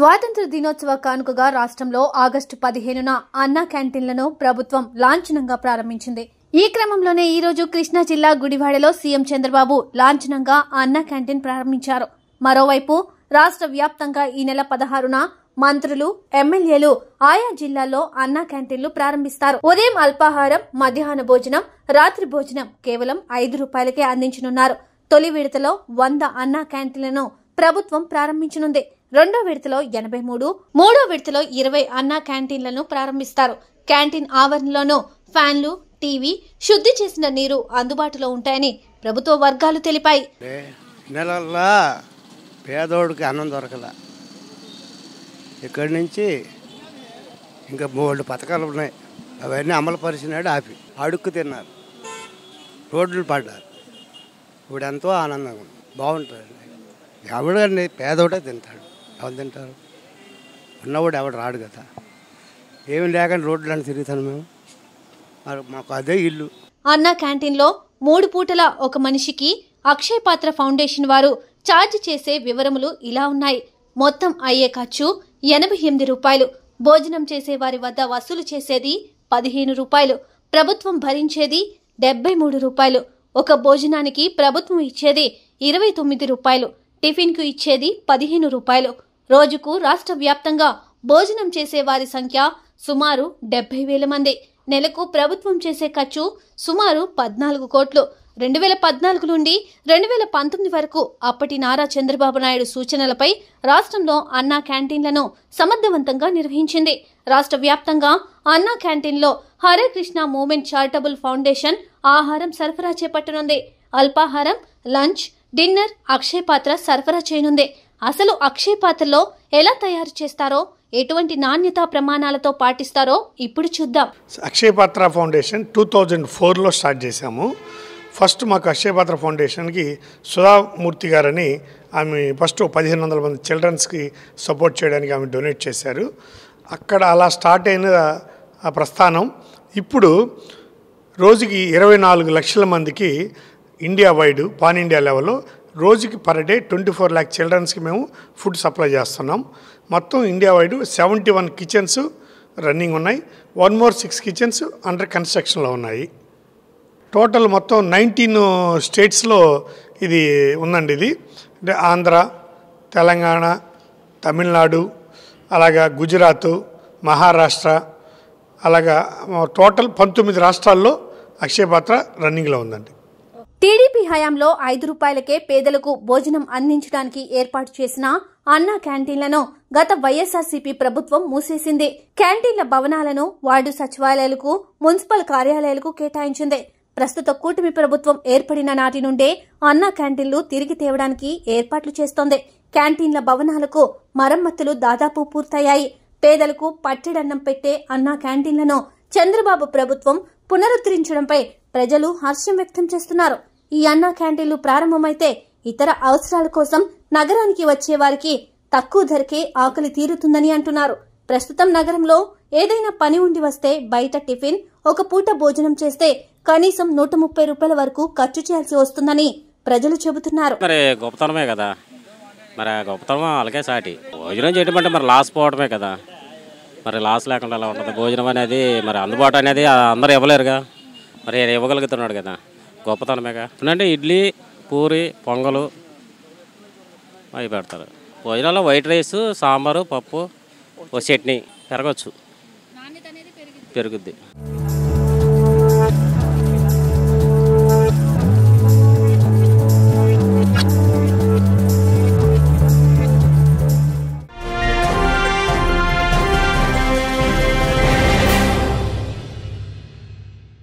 స్వాతంత్ర దినోత్సవ కానుకగా రాష్ట్రంలో ఆగస్టు పదిహేనున అన్న క్యాంటీన్లను ప్రభుత్వం లాంఛనంగా ప్రారంభించింది ఈ క్రమంలోనే ఈరోజు కృష్ణా జిల్లా గుడివాడలో సీఎం చంద్రబాబు లాంఛనంగా అన్నా క్యాంటీన్ ప్రారంభించారు మరోవైపు రాష్ట్ర వ్యాప్తంగా ఈ నెల పదహారున మంత్రులు ఎమ్మెల్యేలు ఆయా జిల్లాల్లో అన్నా క్యాంటీన్లు ప్రారంభిస్తారు ఉదయం అల్పాహారం మధ్యాహ్న భోజనం రాత్రి భోజనం కేవలం ఐదు రూపాయలకే అందించనున్నారు తొలి విడతలో వంద అన్నా క్యాంటీన్లను ప్రభుత్వం ప్రారంభించనుంది రెండో విడతలో ఎనభై మూడు మూడో విడతలో ఇరవై అన్నా క్యాంటీన్లను ప్రారంభిస్తారు క్యాంటీన్ ఆవరణలోనూ ఫ్యాన్లు టీవీ శుద్ధి చేసిన నీరు అందుబాటులో ఉంటాయని ప్రభుత్వ వర్గాలు తెలిపాయి పేదోడికి అన్నం దొరకల ఇక్కడి నుంచి ఇంకా మూడు పథకాలు ఉన్నాయి అవన్నీ అమలు పరిచినాడు ఆపి అడుక్కు తిన్నారు రోడ్లు పడ్డారు ఇప్పుడు ఎంతో ఆనందంగా ఉంది బాగుంటుంది ఎవడండి పేదోడే తింటాడు ఎవరు తింటారు ఉన్నవాడు ఎవడు రాడు కదా ఏమి లేకుండా రోడ్లను తిరుగుతాను మేము మరి మాకు అదే ఇల్లు అన్న క్యాంటీన్లో మూడు పూటల ఒక మనిషికి అక్షయ పాత్ర ఫౌండేషన్ వారు ఛార్జ్ చేసే వివరములు ఇలా ఉన్నాయి మొత్తం అయ్యే ఖర్చు ఎనభై ఎనిమిది రూపాయలు భోజనం చేసే వారి వద్ద వసూలు చేసేది పదిహేను రూపాయలు ప్రభుత్వం భరించేది డెబ్బై మూడు రూపాయలు ఒక భోజనానికి ప్రభుత్వం ఇచ్చేది ఇరవై తొమ్మిది రూపాయలు టిఫిన్కు ఇచ్చేది పదిహేను రూపాయలు రోజుకు రాష్ట్ర వ్యాప్తంగా భోజనం చేసే వారి సంఖ్య సుమారు డెబ్బై వేల మంది నెలకు ప్రభుత్వం చేసే ఖర్చు సుమారు పద్నాలుగు కోట్లు రెండు వేల పద్నాలుగు నుండి రెండు వేల పంతొమ్మిది వరకు అప్పటి నారా చంద్రబాబు నాయుడు సూచనలపై రాష్ట్రంలో అన్నా క్యాంటీన్లను సమర్థవంతంగా నిర్వహించింది రాష్ట్ర వ్యాప్తంగా అన్నా క్యాంటీన్లో Hare Krishna movement charitable foundation ఆహారం సరఫరా చేపట్టనుంది అల్పాహారం లంచ్ డిన్నర్ అక్షయపాత్ర సరఫరా చేయనుంది అసలు అక్షయ పాత్రలో ఎలా తయారు చేస్తారో ఎటువంటి నాణ్యతా ప్రమాణాలతో పాటిస్తారో ఇప్పుడు చూద్దాం Akshaya Patra foundation two thousand ఫోర్లో స్టార్ట్ చేశాము ఫస్ట్ మాకు అక్షయ పాత్ర ఫౌండేషన్కి సుధామూర్తి గారని ఆమె ఫస్ట్ పదిహేను వందల మంది చిల్డ్రన్స్కి సపోర్ట్ చేయడానికి ఆమె డొనేట్ చేశారు అక్కడ అలా స్టార్ట్ అయిన ఆ ప్రస్థానం ఇప్పుడు రోజుకి ఇరవై నాలుగు లక్షల మందికి ఇండియా వైడ్ పాన్ ఇండియా లెవెల్లో రోజుకి per day twenty four lakh చిల్డ్రన్స్కి మేము ఫుడ్ సప్లై చేస్తున్నాం మొత్తం India wide seventy one kitchens running ఉన్నాయి one more six kitchens under కన్స్ట్రక్షన్లో ఉన్నాయి టోటల్ మొత్తం నైన్టీన్ స్టేట్స్లో ఇది ఉందండి ఇది అంటే ఆంధ్ర తెలంగాణ తమిళనాడు అలాగా గుజరాత్ మహారాష్ట్ర అలాగా టోటల్ పంతొమ్మిది రాష్ట్రాల్లో అక్షయపాత్ర రన్నింగ్లో ఉందండి టీడీపీ హయాంలో ఐదు రూపాయలకే పేదలకు భోజనం అందించడానికి ఏర్పాటు చేసిన అన్నా క్యాంటీన్లను గత వైఎస్ఆర్సీపీ ప్రభుత్వం మూసేసింది క్యాంటీన్ల భవనాలను వార్డు సచివాలయాలకు మున్సిపల్ కార్యాలయాలకు కేటాయించింది ప్రస్తుత కూటమి ప్రభుత్వం ఏర్పడిన నాటి నుండే అన్నా క్యాంటీన్లు తిరిగి తేవడానికి ఏర్పాట్లు చేస్తోంది క్యాంటీన్ల భవనాలకు మరమ్మతులు దాదాపు పూర్తయ్యాయి పేదలకు పట్టెడన్నం పెట్టే అన్నా క్యాంటీన్లను చంద్రబాబు ప్రభుత్వం పునరుద్ధరించడంపై ప్రజలు హర్షం వ్యక్తం చేస్తున్నారు ఈ అన్న క్యాంటీన్లు ప్రారంభమైతే ఇతర అవసరాల కోసం నగరానికి వచ్చే వారికి తక్కువ ధరకే ఆకలి తీరుతుందని అంటున్నారు ప్రస్తుతం నగరంలో ఏదైనా పని ఉండి వస్తే బయట టిఫిన్ ఒక పూట భోజనం చేస్తే కనీసం నూట ముప్పై రూపాయల వరకు ఖర్చు చేయాల్సి వస్తుందని ప్రజలు చెబుతున్నారు మరి గొప్పతనమే కదా మరి గొప్పతనం అలాగే సాటి భోజనం చేయడం అంటే మరి లాస్ పోవడమే కదా మరి లాస్ లేకుండా అలా ఉంటుంది భోజనం అనేది మరి అందుబాటు అనేది అందరూ ఇవ్వలేరుగా మరి ఇవ్వగలుగుతున్నాడు కదా గొప్పతనమేగా ఇప్పుడంటే ఇడ్లీ పూరి పొంగలు అవి పెడతారు భోజనాల్లో వైట్ రైస్ సాంబారు పప్పు ఓ చట్నీ పెరగచ్చు పెరుగుద్ది